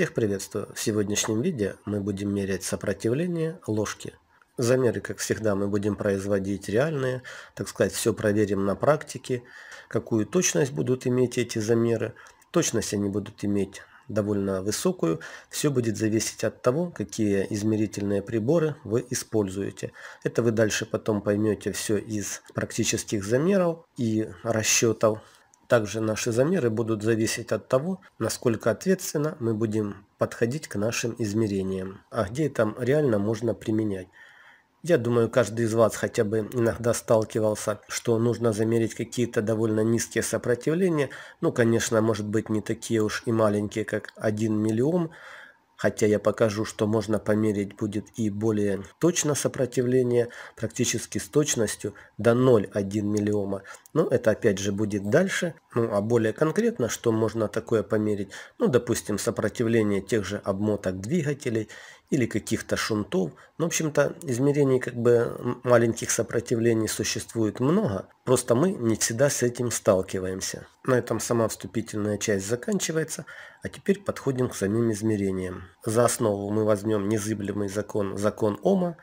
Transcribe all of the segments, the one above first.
Всех приветствую! В сегодняшнем видео мы будем мерять сопротивление ложки. Замеры, как всегда, мы будем производить реальные, так сказать, все проверим на практике, какую точность будут иметь эти замеры. Точность они будут иметь довольно высокую. Все будет зависеть от того, какие измерительные приборы вы используете. Это вы дальше потом поймете все из практических замеров и расчетов также наши замеры будут зависеть от того, насколько ответственно мы будем подходить к нашим измерениям, а где там реально можно применять. Я думаю, каждый из вас хотя бы иногда сталкивался, что нужно замерить какие-то довольно низкие сопротивления. Ну, конечно, может быть, не такие уж и маленькие, как 1 миллион, хотя я покажу, что можно померить будет и более точно сопротивление, практически с точностью до 0,1 миллиома. Но это опять же будет дальше. Ну а более конкретно, что можно такое померить? Ну допустим сопротивление тех же обмоток двигателей или каких-то шунтов. Но, ну, в общем-то, измерений как бы маленьких сопротивлений существует много, просто мы не всегда с этим сталкиваемся. На этом сама вступительная часть заканчивается, а теперь подходим к самим измерениям. За основу мы возьмем незыблемый закон, закон Ома,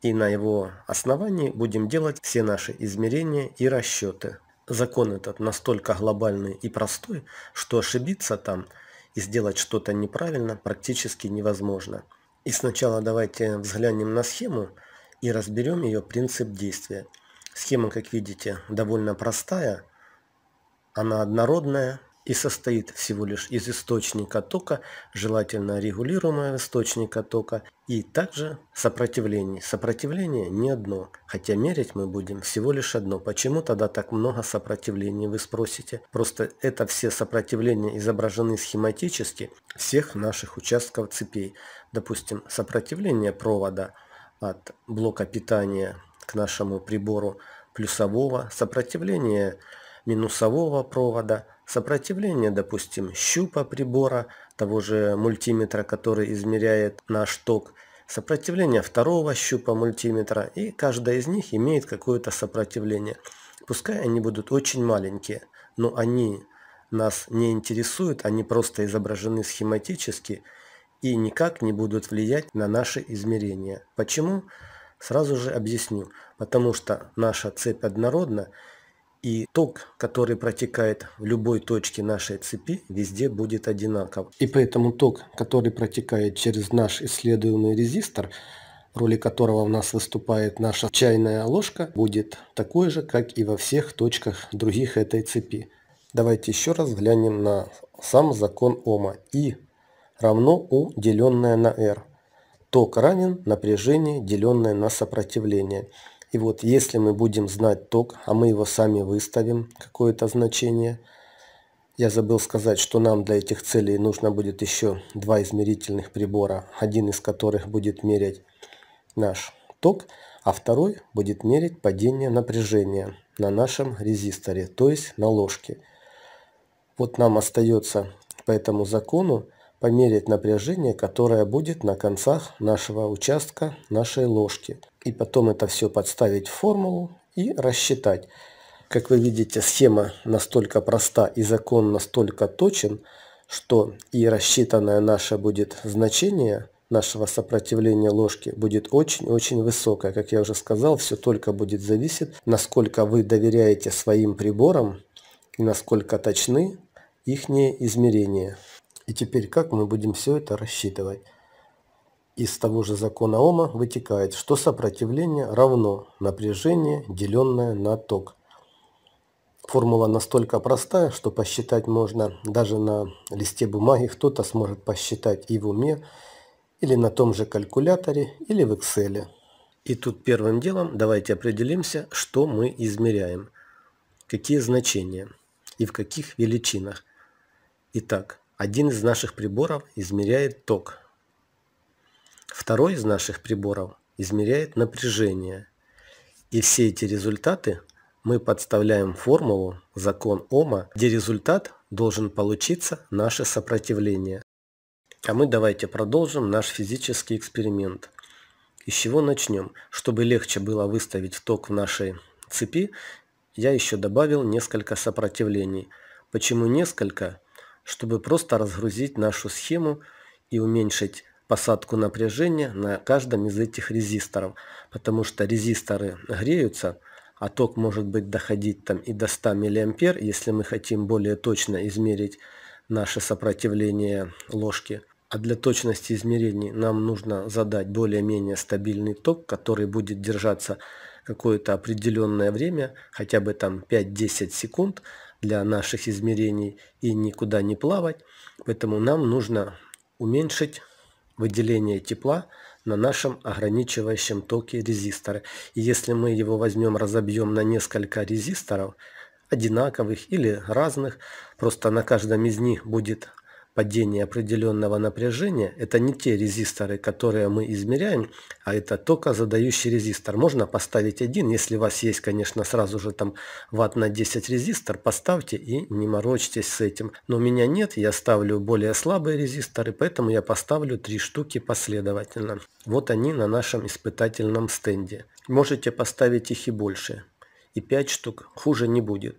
и на его основании будем делать все наши измерения и расчеты. Закон этот настолько глобальный и простой, что ошибиться там и сделать что-то неправильно практически невозможно. И сначала давайте взглянем на схему и разберем ее принцип действия. Схема, как видите, довольно простая, она однородная, и состоит всего лишь из источника тока, желательно регулируемого источника тока, и также сопротивлений. Сопротивление не одно, хотя мерить мы будем всего лишь одно. Почему тогда так много сопротивлений, вы спросите? Просто это все сопротивления изображены схематически всех наших участков цепей. Допустим, сопротивление провода от блока питания к нашему прибору плюсового, сопротивление минусового провода – Сопротивление, допустим, щупа прибора, того же мультиметра, который измеряет наш ток, сопротивление второго щупа мультиметра, и каждая из них имеет какое-то сопротивление. Пускай они будут очень маленькие, но они нас не интересуют, они просто изображены схематически и никак не будут влиять на наши измерения. Почему? Сразу же объясню. Потому что наша цепь однородна, и ток, который протекает в любой точке нашей цепи, везде будет одинаков. И поэтому ток, который протекает через наш исследуемый резистор, в роли которого у нас выступает наша чайная ложка, будет такой же, как и во всех точках других этой цепи. Давайте еще раз глянем на сам закон Ома. И равно U, деленное на R. Ток равен напряжение, деленное на сопротивление. И вот если мы будем знать ток, а мы его сами выставим, какое-то значение, я забыл сказать, что нам для этих целей нужно будет еще два измерительных прибора, один из которых будет мерять наш ток, а второй будет мерить падение напряжения на нашем резисторе, то есть на ложке. Вот нам остается по этому закону померить напряжение, которое будет на концах нашего участка нашей ложки и потом это все подставить в формулу и рассчитать. Как вы видите, схема настолько проста и закон настолько точен, что и рассчитанное наше будет значение нашего сопротивления ложки будет очень-очень высокое. Как я уже сказал, все только будет зависеть, насколько вы доверяете своим приборам и насколько точны их измерения. И теперь как мы будем все это рассчитывать? Из того же закона Ома вытекает, что сопротивление равно напряжение, деленное на ток. Формула настолько простая, что посчитать можно даже на листе бумаги, кто-то сможет посчитать и в уме, или на том же калькуляторе, или в Excel. И тут первым делом давайте определимся, что мы измеряем, какие значения и в каких величинах. Итак, один из наших приборов измеряет ток – Второй из наших приборов измеряет напряжение. И все эти результаты мы подставляем в формулу закон Ома, где результат должен получиться наше сопротивление. А мы давайте продолжим наш физический эксперимент. Из чего начнем? Чтобы легче было выставить ток в нашей цепи, я еще добавил несколько сопротивлений. Почему несколько? Чтобы просто разгрузить нашу схему и уменьшить посадку напряжения на каждом из этих резисторов, потому что резисторы греются, а ток может быть доходить там и до 100 мА, если мы хотим более точно измерить наше сопротивление ложки. А для точности измерений нам нужно задать более-менее стабильный ток, который будет держаться какое-то определенное время, хотя бы там 5-10 секунд для наших измерений и никуда не плавать. Поэтому нам нужно уменьшить выделение тепла на нашем ограничивающем токе резистора. И если мы его возьмем, разобьем на несколько резисторов, одинаковых или разных, просто на каждом из них будет падение определенного напряжения, это не те резисторы, которые мы измеряем, а это токозадающий резистор. Можно поставить один, если у вас есть, конечно, сразу же там ватт на 10 резистор, поставьте и не морочьтесь с этим. Но у меня нет, я ставлю более слабые резисторы, поэтому я поставлю три штуки последовательно. Вот они на нашем испытательном стенде. Можете поставить их и больше, и 5 штук, хуже не будет.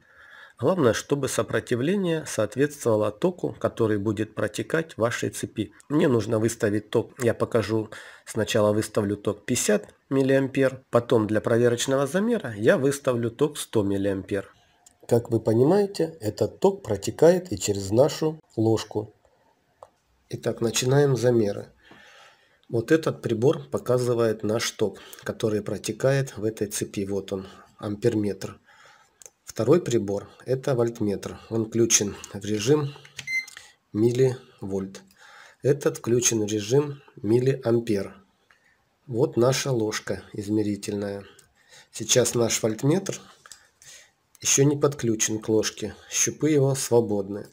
Главное, чтобы сопротивление соответствовало току, который будет протекать в вашей цепи. Мне нужно выставить ток, я покажу, сначала выставлю ток 50 мА, потом для проверочного замера я выставлю ток 100 мА. Как вы понимаете, этот ток протекает и через нашу ложку. Итак, начинаем замеры. Вот этот прибор показывает наш ток, который протекает в этой цепи. Вот он, амперметр. Второй прибор – это вольтметр. Он включен в режим милливольт. Этот включен в режим миллиампер. Вот наша ложка измерительная. Сейчас наш вольтметр еще не подключен к ложке. Щупы его свободны.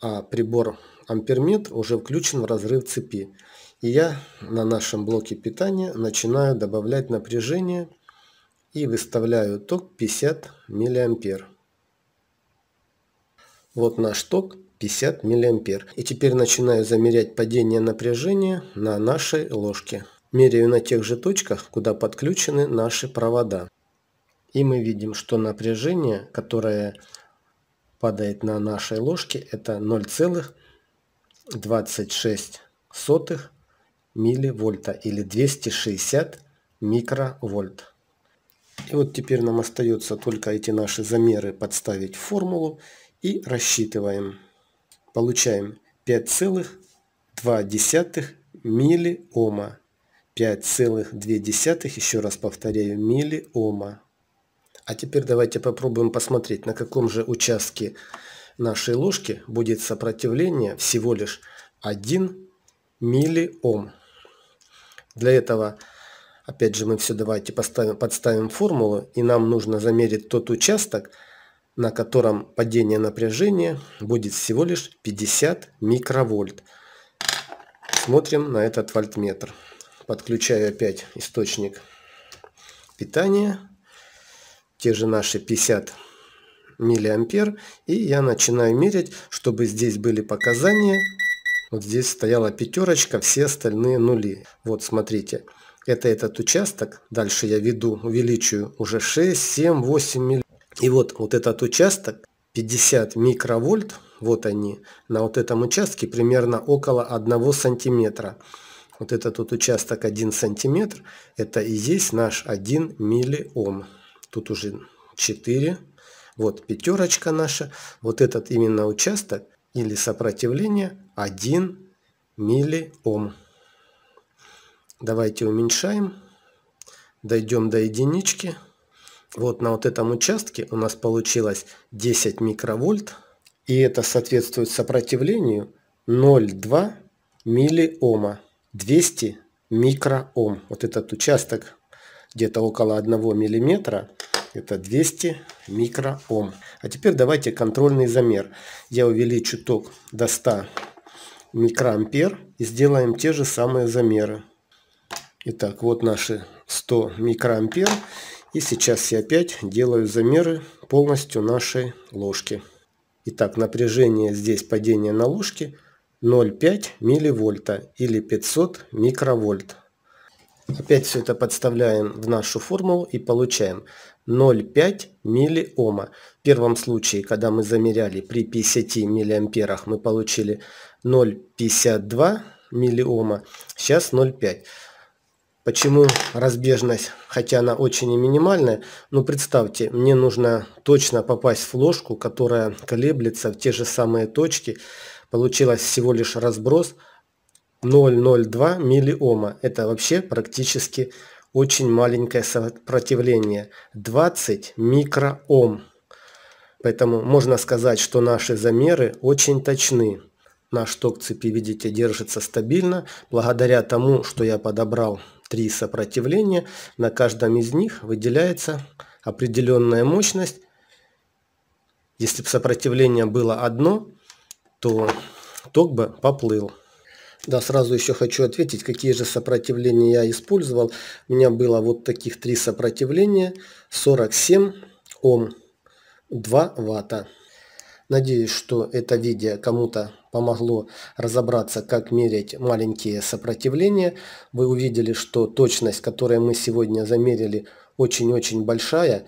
А прибор амперметр уже включен в разрыв цепи. И я на нашем блоке питания начинаю добавлять напряжение и выставляю ток 50 миллиампер. Вот наш ток 50 миллиампер. И теперь начинаю замерять падение напряжения на нашей ложке. Меряю на тех же точках, куда подключены наши провода. И мы видим, что напряжение, которое падает на нашей ложке, это 0,26 милливольта или 260 микровольт. И вот теперь нам остается только эти наши замеры подставить в формулу и рассчитываем. Получаем 5,2 миллиома. 5,2, еще раз повторяю, миллиома. А теперь давайте попробуем посмотреть, на каком же участке нашей ложки будет сопротивление всего лишь 1 миллиом. Для этого Опять же, мы все давайте поставим, подставим формулу, и нам нужно замерить тот участок, на котором падение напряжения будет всего лишь 50 микровольт. Смотрим на этот вольтметр. Подключаю опять источник питания. Те же наши 50 миллиампер. И я начинаю мерить, чтобы здесь были показания. Вот здесь стояла пятерочка, все остальные нули. Вот смотрите. Смотрите. Это этот участок. Дальше я веду, увеличиваю уже 6, 7, 8 миллионов. И вот, вот этот участок 50 микровольт, вот они, на вот этом участке примерно около 1 сантиметра. Вот этот вот участок 1 сантиметр, это и есть наш 1 миллиом. Тут уже 4, вот пятерочка наша. Вот этот именно участок или сопротивление 1 миллиом. Давайте уменьшаем. Дойдем до единички. Вот на вот этом участке у нас получилось 10 микровольт. И это соответствует сопротивлению 0,2 миллиома. 200 микроом. Вот этот участок где-то около 1 миллиметра. Это 200 микроом. А теперь давайте контрольный замер. Я увеличу ток до 100 микроампер и сделаем те же самые замеры. Итак, вот наши 100 микроампер. И сейчас я опять делаю замеры полностью нашей ложки. Итак, напряжение здесь падение на ложке 0,5 милливольта или 500 микровольт. Опять все это подставляем в нашу формулу и получаем 0,5 миллиома. В первом случае, когда мы замеряли при 50 миллиамперах, мы получили 0,52 миллиома, сейчас 0,5. Почему разбежность, хотя она очень и минимальная, но ну, представьте, мне нужно точно попасть в ложку, которая колеблется в те же самые точки. Получилось всего лишь разброс 0,02 миллиома. Это вообще практически очень маленькое сопротивление. 20 микроом. Поэтому можно сказать, что наши замеры очень точны. Наш ток цепи, видите, держится стабильно, благодаря тому, что я подобрал три сопротивления. На каждом из них выделяется определенная мощность. Если бы сопротивление было одно, то ток бы поплыл. Да, сразу еще хочу ответить, какие же сопротивления я использовал. У меня было вот таких три сопротивления. 47 Ом, 2 Вата. Надеюсь, что это видео кому-то помогло разобраться, как мерить маленькие сопротивления. Вы увидели, что точность, которую мы сегодня замерили, очень-очень большая.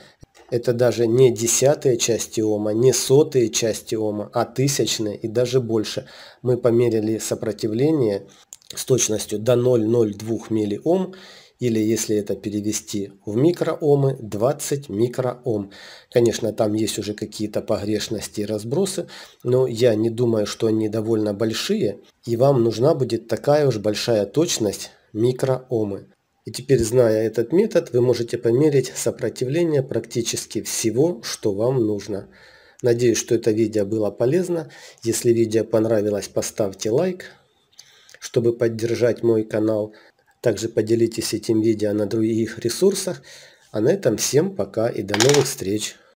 Это даже не десятые части ома, не сотые части ома, а тысячные и даже больше. Мы померили сопротивление с точностью до 0,02 миллиом или если это перевести в микроомы, 20 микроом. Конечно, там есть уже какие-то погрешности и разбросы, но я не думаю, что они довольно большие, и вам нужна будет такая уж большая точность микроомы. И теперь, зная этот метод, вы можете померить сопротивление практически всего, что вам нужно. Надеюсь, что это видео было полезно. Если видео понравилось, поставьте лайк, чтобы поддержать мой канал. Также поделитесь этим видео на других ресурсах. А на этом всем пока и до новых встреч!